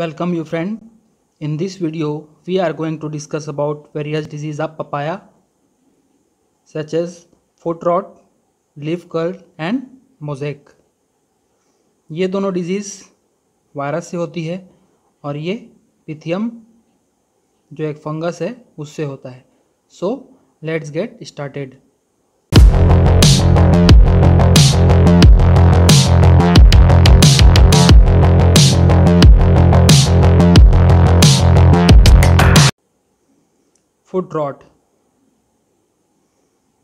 Welcome you friend. In this video we are going to discuss about various diseases of papaya such as foot rot, leaf curl and mosaic. ये दोनों disease virus से होती है और ये Pythium जो एक फंगस है उससे होता है so let's get started rot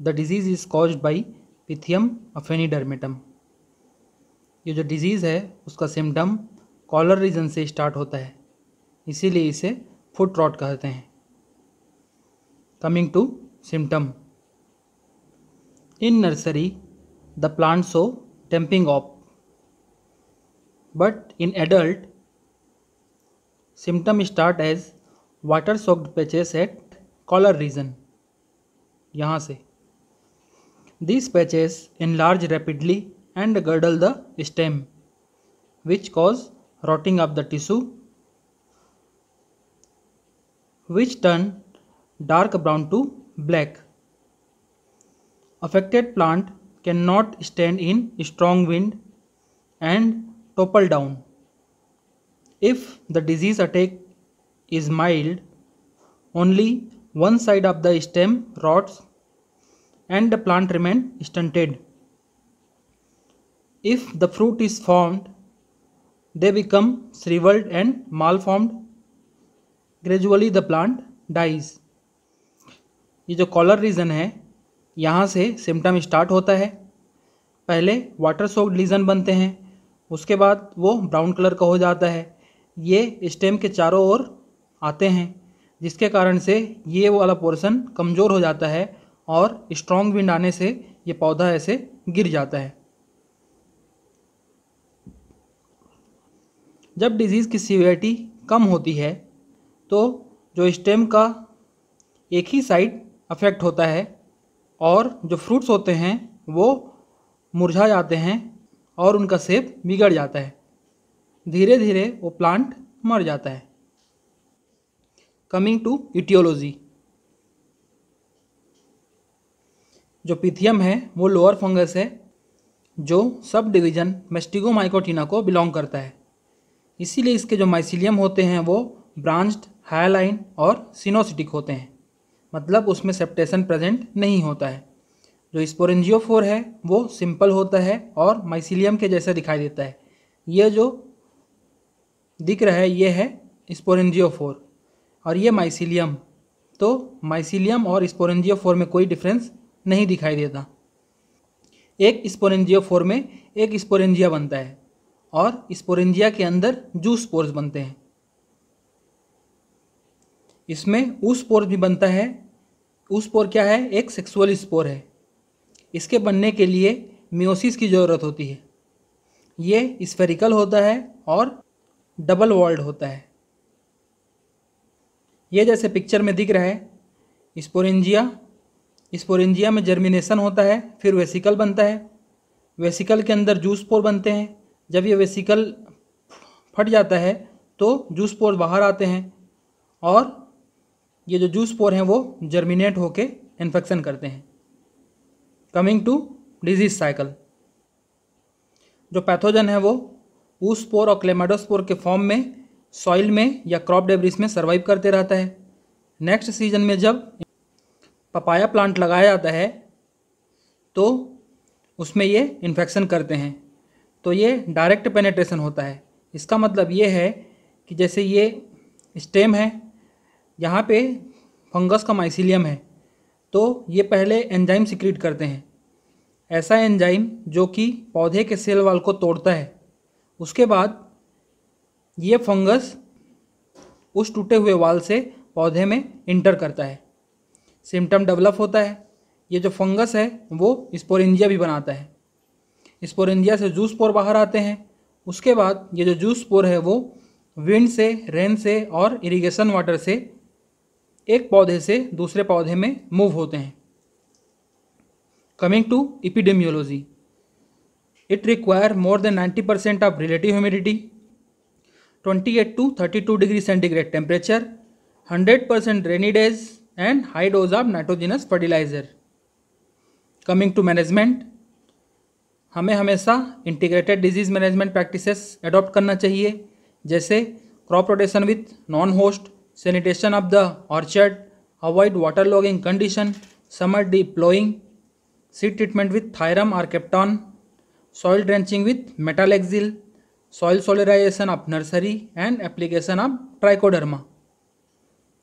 the disease is is by Pythium aphani aphanidermatum ये जो डिजीज़ है उसका सिम्टम कॉलर रीजन से स्टार्ट होता है इसीलिए इसे फुट रॉट कहते हैं coming to symptom in nursery the plant so damping off but in adult symptom start as water soaked patches at Color reason. यहाँ these patches enlarge rapidly and girdle the stem which cause rotting of the tissue which turn dark brown to black affected plant cannot stand in strong wind and topple down if the disease attack is mild only one side of the stem rots and the plant remains stunted. If the fruit is formed, they become shriveled and malformed. Gradually the plant dies. ये जो collar reason है यहाँ से symptom start होता है पहले water soaked legion बनते हैं उसके बाद वो ब्राउन कलर का हो जाता है ये स्टेम के चारों ओर आते हैं जिसके कारण से ये वाला पोर्शन कमज़ोर हो जाता है और स्ट्रॉन्ग विंड आने से ये पौधा ऐसे गिर जाता है जब डिज़ीज़ की सीवियरिटी कम होती है तो जो स्टेम का एक ही साइड अफेक्ट होता है और जो फ्रूट्स होते हैं वो मुरझा जाते हैं और उनका सेप बिगड़ जाता है धीरे धीरे वो प्लांट मर जाता है कमिंग टू इटियोलॉजी जो पिथियम है वो लोअर फंगस है जो सब डिवीजन मेस्टिगो माइकोटीना को बिलोंग करता है इसीलिए इसके जो माइसिलियम होते हैं वो ब्रांच्ड हायलाइन और सिनोसिटिक होते हैं मतलब उसमें सेप्टेशन प्रेजेंट नहीं होता है जो स्पोरेंजियोफोर है वो सिंपल होता है और माइसिलियम के जैसा दिखाई देता है ये जो दिख रहा है ये है स्पोरेंजियोफोर और ये माइसिलियम तो माइसिलियम और स्पोरेंजियोफोर में कोई डिफरेंस नहीं दिखाई देता एक स्पोरेंजियोफोर में एक स्पोरेंजिया बनता है और स्पोरेंजिया के अंदर जू स्पोर्स बनते हैं इसमें उस स्पोर भी बनता है उस स्पोर क्या है एक सेक्सुअल स्पोर है इसके बनने के लिए मियोसिस की ज़रूरत होती है ये स्फेरिकल होता है और डबल वॉल्ड होता है ये जैसे पिक्चर में दिख रहा है स्पोरेंजिया स्पोरेंजिया में जर्मिनेशन होता है फिर वेसिकल बनता है वेसिकल के अंदर जूस पोर बनते हैं जब ये वेसिकल फट जाता है तो जूस पोर बाहर आते हैं और ये जो जूस पोर हैं वो जर्मिनेट होके इन्फेक्शन करते हैं कमिंग टू डिजीज साइकिल जो पैथोजन है वो ऊस पोर और क्लेमाडोस्पोर के फॉर्म में सॉइल में या क्रॉप डेबरिस में सर्वाइव करते रहता है नेक्स्ट सीजन में जब पपाया प्लांट लगाया जाता है तो उसमें ये इन्फेक्शन करते हैं तो ये डायरेक्ट पेनेट्रेशन होता है इसका मतलब ये है कि जैसे ये स्टेम है यहाँ पे फंगस का माइसिलियम है तो ये पहले एंजाइम सिक्रीट करते हैं ऐसा एंजाइम जो कि पौधे के सेल वाल को तोड़ता है उसके बाद ये फंगस उस टूटे हुए वाल से पौधे में इंटर करता है सिम्टम डेवलप होता है ये जो फंगस है वो स्पोरेंजिया भी बनाता है स्पोरेंजिया से जूस पोर बाहर आते हैं उसके बाद ये जो जूस पोर है वो विंड से रेन से और इरिगेशन वाटर से एक पौधे से दूसरे पौधे में मूव होते हैं coming to epidemiology it require more than ninety percent of relative humidity 28 to 32 degree centigrade temperature, 100% rainy days and high dose of nitrogenous fertilizer. Coming to management, हमें हमेशा integrated disease management practices adopt करना चाहिए जैसे crop rotation with non host sanitation of the orchard avoid water logging condition summer deep ploughing seed treatment with thiram और captan soil drenching with metalaxyl soil solarization of nursery and application of Trichoderma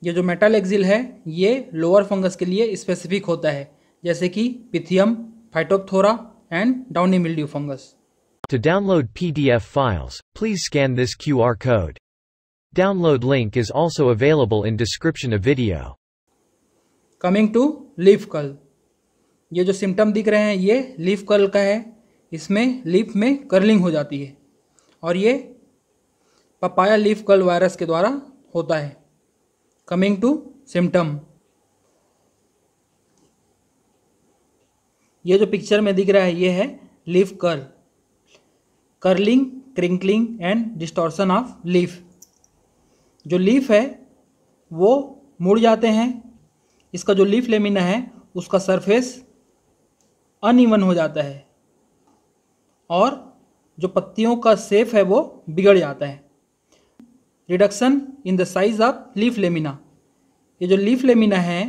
ये जो metal axile है ये lower fungus के लिए specific होता है जैसे कि Pythium Phytophthora and downy mildew fungus to download PDF files please scan this Q R Download link is also available in description of video coming to leaf curl ये जो symptom दिख रहे हैं ये लीफ कर्ल का है इसमें leaf में कर्लिंग हो जाती है और ये पपाया लीफ कल वायरस के द्वारा होता है कमिंग टू सिम्टम ये जो पिक्चर में दिख रहा है ये है leaf curl curling crinkling and distortion of leaf जो लीफ है वो मुड़ जाते हैं इसका जो लीफ लेमिना है उसका सरफेस अनइवन हो जाता है और जो पत्तियों का सेफ है वो बिगड़ जाता है reduction in the size of leaf lamina ये जो लीफ लेमिना है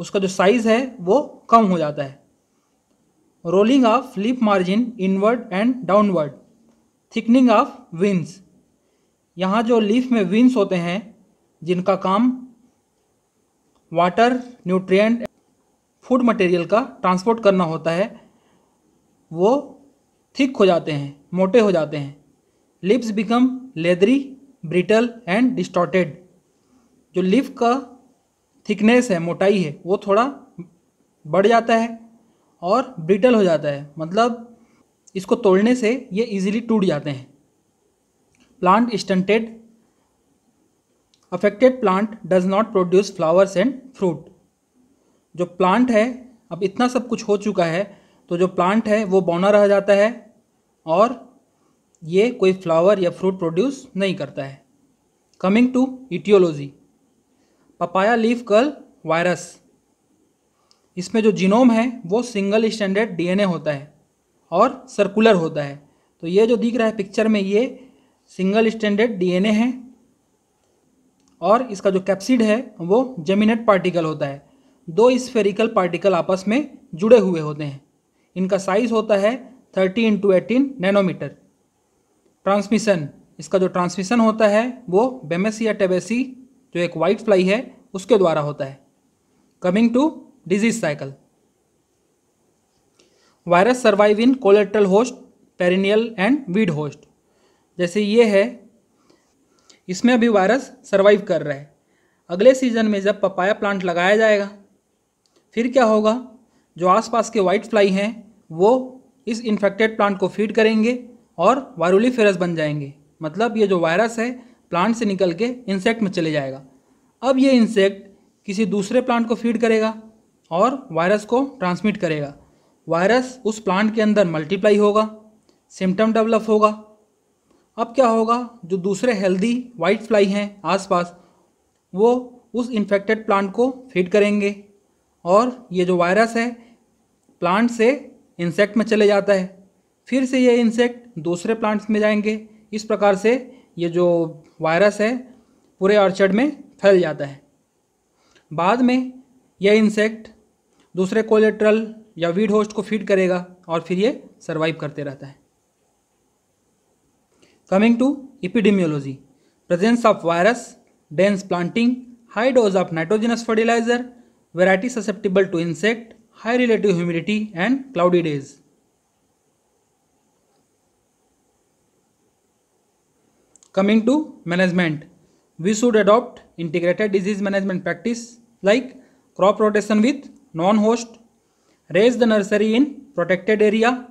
उसका जो साइज है वो कम हो जाता है rolling of leaf margin inward and downward thickening of veins यहाँ जो लीफ में विंस होते हैं जिनका काम वाटर न्यूट्रिएंट फूड मटेरियल का ट्रांसपोर्ट करना होता है वो थिक हो जाते हैं मोटे हो जाते हैं leaves become leathery brittle and distorted जो लिप का थिकनेस है मोटाई है वो थोड़ा बढ़ जाता है और ब्रिटल हो जाता है मतलब इसको तोड़ने से ये इजीली टूट जाते हैं plant stunted affected plant does not produce flowers and fruit जो प्लांट है अब इतना सब कुछ हो चुका है तो जो प्लांट है वो बौना रह जाता है और ये कोई फ्लावर या फ्रूट प्रोड्यूस नहीं करता है coming to etiology papaya leaf curl virus इसमें जो जीनोम है वो सिंगल स्टैंडर्ड डीएनए होता है और सर्कुलर होता है तो ये जो दिख रहा है पिक्चर में ये सिंगल स्टैंडर्ड डीएनए है और इसका जो कैप्सिड है वो जमीनेट पार्टिकल होता है दो स्फेरिकल पार्टिकल आपस में जुड़े हुए होते हैं इनका साइज होता है thirty into eighteen nanometer transmission इसका जो ट्रांसमिशन होता है वो बेमेसी या टेबेसी जो एक वाइट फ्लाई है उसके द्वारा होता है coming to disease cycle virus survive in collateral host perennial and weed host जैसे ये है इसमें अभी वायरस सर्वाइव कर रहा है अगले सीजन में जब पपाया प्लांट लगाया जाएगा फिर क्या होगा जो आसपास के वाइट फ्लाई हैं वो इस इन्फेक्टेड प्लांट को फीड करेंगे और वायरली फेरस बन जाएंगे मतलब ये जो वायरस है प्लांट से निकल के इंसेक्ट में चले जाएगा अब ये इंसेक्ट किसी दूसरे प्लांट को फीड करेगा और वायरस को ट्रांसमिट करेगा वायरस उस प्लांट के अंदर मल्टीप्लाई होगा सिम्टम डेवलप होगा अब क्या होगा जो दूसरे हेल्दी वाइट फ्लाई हैं आसपास वो उस इन्फेक्टेड प्लांट को फीड करेंगे और ये जो वायरस है प्लांट से इंसेक्ट में चले जाता है फिर से ये इंसेक्ट दूसरे प्लांट्स में जाएंगे इस प्रकार से ये जो वायरस है पूरे ऑर्चर्ड में फैल जाता है बाद में यह इंसेक्ट दूसरे कोलेट्रल या वीड होस्ट को फीड करेगा और फिर ये सर्वाइव करते रहता है coming to epidemiology presence of virus dense planting high dose of nitrogenous fertilizer variety susceptible to insect high relative humidity and cloudy days. Coming to management, we should adopt integrated disease management practice like crop rotation with non-host, raise the nursery in protected area,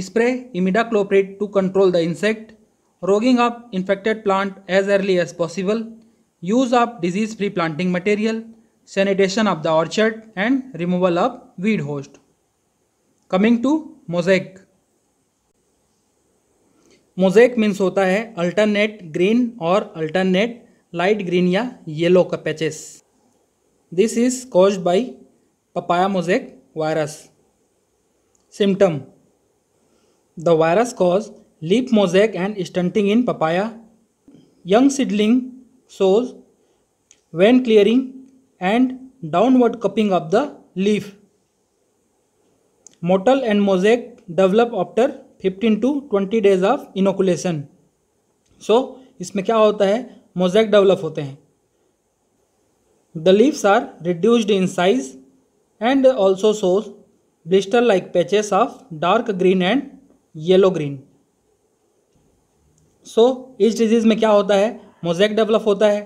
spray imidacloprid to control the insect, roguing up infected plant as early as possible, use up disease-free planting material, sanitation of the orchard and removal of weed host. Coming to mosaic. Mosaic means होता है alternate green और alternate light green या yellow का patches this is cause by papaya mosaic virus symptom the virus cause leaf mosaic and stunting in papaya young seedling shows vein clearing and downward cupping of the leaf. Mottle and mosaic develop after 15 to 20 days of inoculation. So इसमें क्या होता है mosaic develop होते हैं the leaves are reduced in size and also shows blister like patches of dark green and yellow green so इस disease में क्या होता है मोजैक डेवलप होता है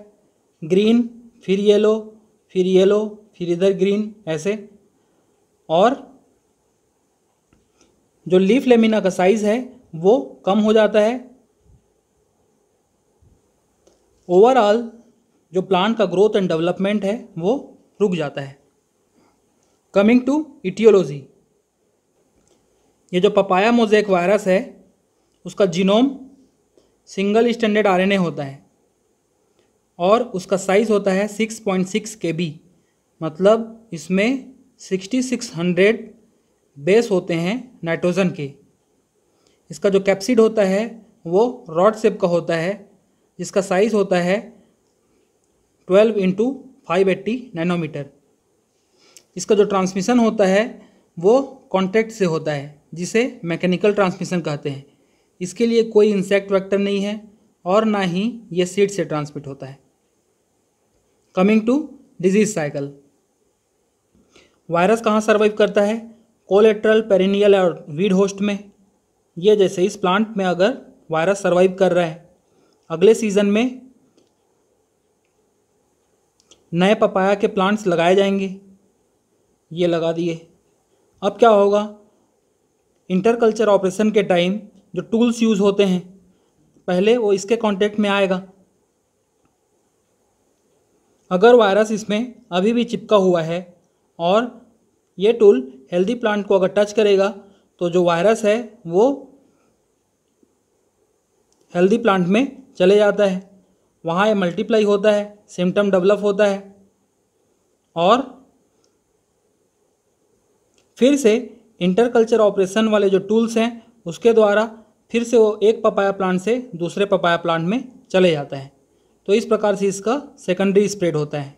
ग्रीन फिर येलो फिर येलो फिर इधर ग्रीन ऐसे और जो लीफ लेमिना का साइज़ है वो कम हो जाता है ओवरऑल जो प्लांट का ग्रोथ एंड डेवलपमेंट है वो रुक जाता है कमिंग टू इटियोलॉजी ये जो पपाया मोजेक वायरस है उसका जीनोम सिंगल स्टैंडर्ड आरएनए होता है और उसका साइज़ होता है six point six K B मतलब इसमें सिक्सटी सिक्स हंड्रेड बेस होते हैं नाइट्रोजन के इसका जो कैप्सिड होता है वो रॉड सेप का होता है जिसका साइज़ होता है twelve into five eighty nanometer इसका जो ट्रांसमिशन होता है वो कॉन्टैक्ट से होता है जिसे मैकेनिकल ट्रांसमिशन कहते हैं इसके लिए कोई इंसेक्ट वेक्टर नहीं है और ना ही ये सीड से ट्रांसमिट होता है coming to disease cycle virus कहाँ सर्वाइव करता है कोलेट्रल पेरिनियल और वीड होस्ट में ये जैसे इस प्लांट में अगर वायरस सर्वाइव कर रहा है अगले सीजन में नए पपाया के प्लांट्स लगाए जाएंगे ये लगा दिए अब क्या होगा इंटरकल्चर ऑपरेशन के टाइम जो टूल्स यूज़ होते हैं पहले वो इसके कांटेक्ट में आएगा अगर वायरस इसमें अभी भी चिपका हुआ है और ये टूल हेल्दी प्लांट को अगर टच करेगा तो जो वायरस है वो हेल्दी प्लांट में चले जाता है वहाँ ये मल्टीप्लाई होता है सिम्टम डेवलप होता है और फिर से इंटरकल्चर ऑपरेशन वाले जो टूल्स हैं उसके द्वारा फिर से वो एक पपाया प्लांट से दूसरे पपाया प्लांट में चले जाता है तो इस प्रकार से इसका सेकेंडरी स्प्रेड होता है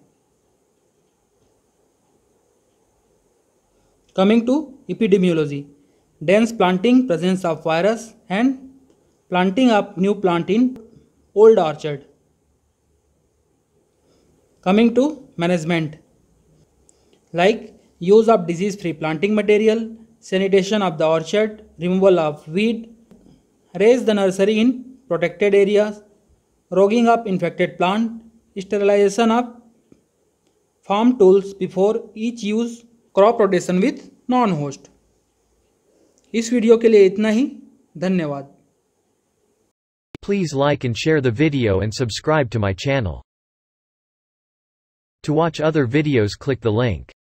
coming to epidemiology dense planting presence of virus and planting of new plant in old orchard coming to management like use of disease free planting material sanitation of the orchard removal of weed raise the nursery in protected areas rogging up infected plant, sterilization of farm tools before each use, crop rotation with non-host. इस video के लिए इतना ही धन्यवाद Please like and share the video and subscribe to my channel. To watch other videos click the link.